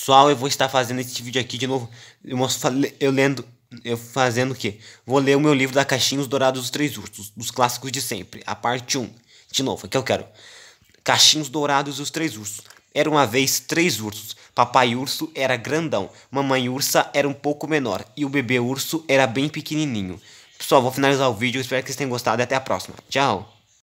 pessoal, eu vou estar fazendo esse vídeo aqui de novo. Eu, mostro, eu lendo. Eu fazendo o quê? Vou ler o meu livro da Caixinha Os Dourados dos Três Ursos, dos clássicos de sempre, a parte 1. De novo, aqui eu quero. Caixinhos Dourados e os Três Ursos. Era uma vez três ursos. Papai urso era grandão, mamãe ursa era um pouco menor e o bebê urso era bem pequenininho. Pessoal, vou finalizar o vídeo, espero que vocês tenham gostado e até a próxima. Tchau!